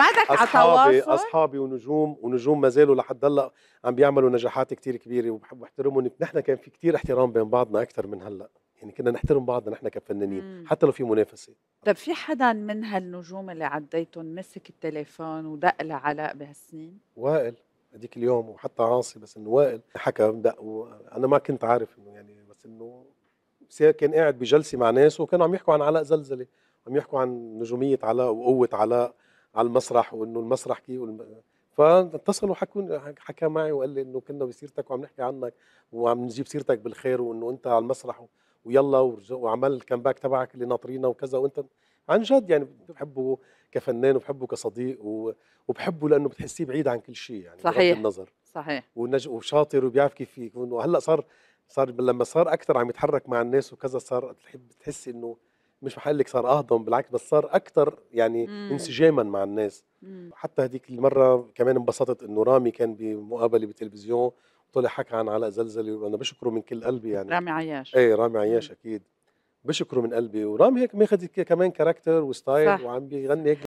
بعدك على اصحابي اصحابي ونجوم ونجوم ما زالوا لحد هلا عم بيعملوا نجاحات كثير كبيره وبحب احترمهم نحن كان في كثير احترام بين بعضنا اكثر من هلا يعني كنا نحترم بعضنا نحن كفنانين مم. حتى لو في منافسه طب في حدا من هالنجوم اللي عديتهم مسك التليفون ودق لعلاء بهالسنين وائل هذيك اليوم وحتى عاصي بس انه وائل حكى دق وانا ما كنت عارف انه يعني بس انه كان قاعد بجلسه مع ناس وكانوا عم يحكوا عن علاء زلزله عم يحكوا عن نجوميه علاء وقوه علاء على المسرح وانه المسرح كيف والم... فاتصلوا حكوا حكى معي وقال لي انه كنا بسيرتك وعم نحكي عنك وعم نجيب سيرتك بالخير وانه انت على المسرح ويلا وعمل الكامباك تبعك اللي ناطرينا وكذا وانت عن جد يعني بحبه كفنان وبحبه كصديق وبحبه لانه بتحسيه بعيد عن كل شيء يعني صحيح النظر صحيح ونج... وشاطر وبيعرف كيف يكون وهلا صار صار لما صار اكثر عم يتحرك مع الناس وكذا صار بتحسي انه مش محلك صار اهضم بالعكس بس صار اكثر يعني مم. انسجاما مع الناس مم. حتى هذيك المره كمان انبسطت انه رامي كان بمقابله بالتلفزيون وطلع حكى عن علاء زلزلي وانا بشكره من كل قلبي يعني رامي عياش ايه رامي عياش مم. اكيد بشكره من قلبي ورامي هيك ماخذ كمان كاركتر وستايل صح. وعم بيغني هيك